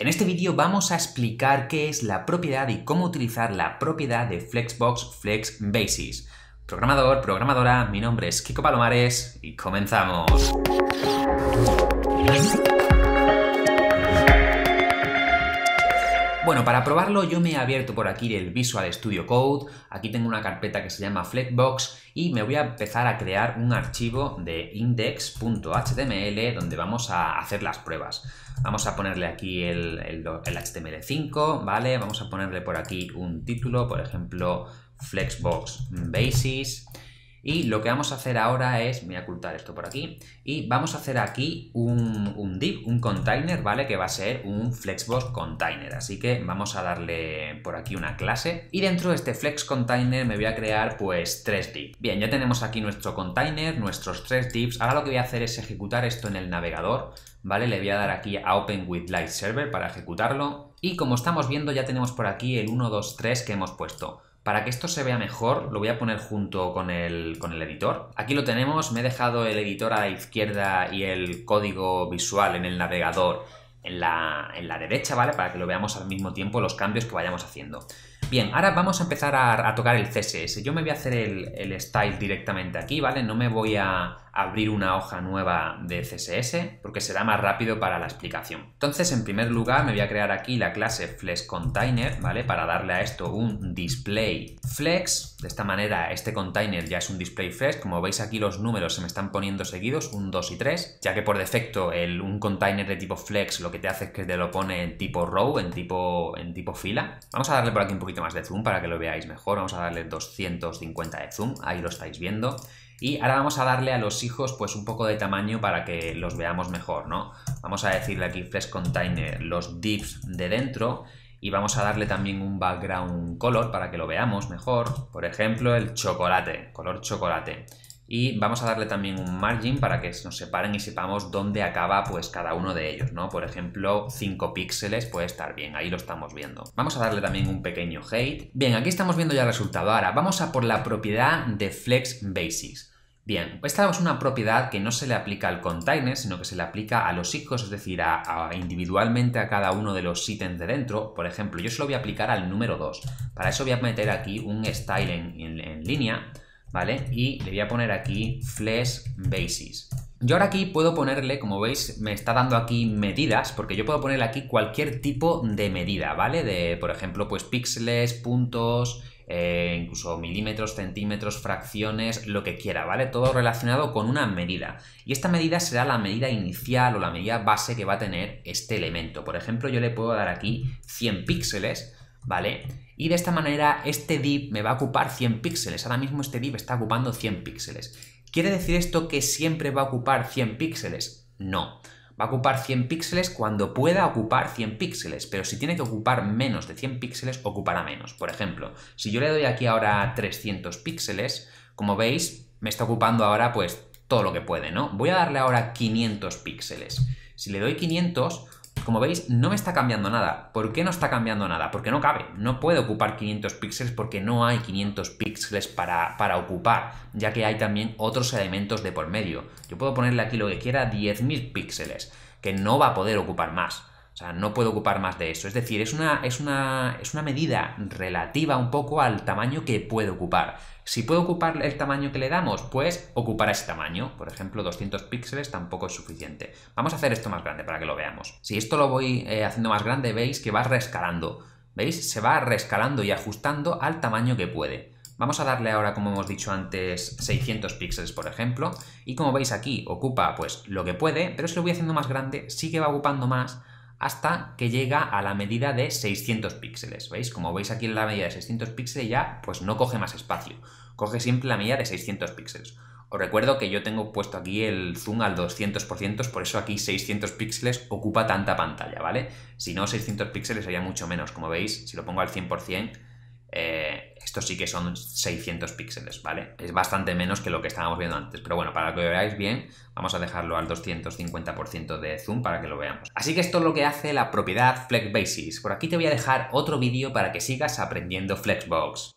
En este vídeo vamos a explicar qué es la propiedad y cómo utilizar la propiedad de Flexbox Flex Basis. Programador, programadora, mi nombre es Kiko Palomares y comenzamos. Bueno, para probarlo yo me he abierto por aquí el Visual Studio Code, aquí tengo una carpeta que se llama Flexbox y me voy a empezar a crear un archivo de index.html donde vamos a hacer las pruebas. Vamos a ponerle aquí el, HTML5, ¿vale? Vamos a ponerle por aquí un título, por ejemplo, Flexbox Basis, y lo que vamos a hacer ahora es, voy a ocultar esto por aquí, y vamos a hacer aquí un, div, un container, ¿vale? Que va a ser un flexbox container. Así que vamos a darle por aquí una clase. Y dentro de este flex container me voy a crear pues tres divs. Bien, ya tenemos aquí nuestro container, nuestros tres divs. Ahora lo que voy a hacer es ejecutar esto en el navegador, ¿vale? Le voy a dar aquí a Open with Server para ejecutarlo. Y como estamos viendo ya tenemos por aquí el 1, 2, 3 que hemos puesto. Para que esto se vea mejor, lo voy a poner junto con el, con el editor. Aquí lo tenemos, me he dejado el editor a la izquierda y el código visual en el navegador en la, en la derecha, ¿vale? Para que lo veamos al mismo tiempo los cambios que vayamos haciendo. Bien, ahora vamos a empezar a, tocar el CSS. Yo me voy a hacer el, el style directamente aquí, ¿vale? No me voy a abrir una hoja nueva de CSS porque será más rápido para la explicación. Entonces, en primer lugar, me voy a crear aquí la clase container ¿vale? Para darle a esto un display flex. De esta manera, este container ya es un display flex. Como veis aquí, los números se me están poniendo seguidos, un 2 y 3, ya que por defecto el, un container de tipo flex lo que te hace es que te lo pone en tipo row, en tipo, en tipo fila. Vamos a darle por aquí un poquito más de zoom para que lo veáis mejor. Vamos a darle 250 de zoom, ahí lo estáis viendo. Y ahora vamos a darle a los hijos pues un poco de tamaño para que los veamos mejor, ¿no? Vamos a decirle aquí Flex Container los divs de dentro y vamos a darle también un background color para que lo veamos mejor. Por ejemplo, el chocolate, color chocolate. Y vamos a darle también un margin para que nos separen y sepamos dónde acaba pues cada uno de ellos, ¿no? Por ejemplo, 5 píxeles puede estar bien, ahí lo estamos viendo. Vamos a darle también un pequeño height. Bien, aquí estamos viendo ya el resultado. Ahora, vamos a por la propiedad de Flex Basics. Bien, esta es una propiedad que no se le aplica al container, sino que se le aplica a los hijos, es decir, a, individualmente a cada uno de los ítems de dentro. Por ejemplo, yo se lo voy a aplicar al número 2. Para eso voy a meter aquí un style en, línea, ¿vale? Y le voy a poner aquí Flash basis. Yo ahora aquí puedo ponerle, como veis, me está dando aquí medidas, porque yo puedo ponerle aquí cualquier tipo de medida, ¿vale? De, por ejemplo, pues píxeles, puntos, eh, incluso milímetros, centímetros, fracciones, lo que quiera, ¿vale? Todo relacionado con una medida. Y esta medida será la medida inicial o la medida base que va a tener este elemento. Por ejemplo, yo le puedo dar aquí 100 píxeles, ¿vale? Y de esta manera este div me va a ocupar 100 píxeles. Ahora mismo este div está ocupando 100 píxeles. ¿Quiere decir esto que siempre va a ocupar 100 píxeles? No va a ocupar 100 píxeles cuando pueda ocupar 100 píxeles, pero si tiene que ocupar menos de 100 píxeles, ocupará menos. Por ejemplo, si yo le doy aquí ahora 300 píxeles, como veis, me está ocupando ahora pues todo lo que puede, ¿no? Voy a darle ahora 500 píxeles. Si le doy 500, como veis, no me está cambiando nada. ¿Por qué no está cambiando nada? Porque no cabe. No puede ocupar 500 píxeles porque no hay 500 píxeles para, para ocupar, ya que hay también otros elementos de por medio. Yo puedo ponerle aquí lo que quiera, 10.000 píxeles, que no va a poder ocupar más. O sea, no puedo ocupar más de eso. Es decir, es una, es una, medida relativa un poco al tamaño que puede ocupar. Si puede ocupar el tamaño que le damos, pues ocupará ese tamaño. Por ejemplo, 200 píxeles tampoco es suficiente. Vamos a hacer esto más grande para que lo veamos. Si esto lo voy eh, haciendo más grande, veis que va rescalando. ¿Veis? Se va rescalando y ajustando al tamaño que puede. Vamos a darle ahora, como hemos dicho antes, 600 píxeles, por ejemplo. Y como veis aquí, ocupa pues lo que puede, pero si lo voy haciendo más grande, sí que va ocupando más hasta que llega a la medida de 600 píxeles. ¿Veis? Como veis aquí en la medida de 600 píxeles ya, pues no coge más espacio. Coge siempre la medida de 600 píxeles. Os recuerdo que yo tengo puesto aquí el zoom al 200%, por eso aquí 600 píxeles ocupa tanta pantalla, ¿vale? Si no, 600 píxeles sería mucho menos. Como veis, si lo pongo al 100%, eh, esto sí que son 600 píxeles, ¿vale? Es bastante menos que lo que estábamos viendo antes, pero bueno, para que lo veáis bien, vamos a dejarlo al 250% de zoom para que lo veamos. Así que esto es lo que hace la propiedad Flex Basis. Por aquí te voy a dejar otro vídeo para que sigas aprendiendo Flexbox.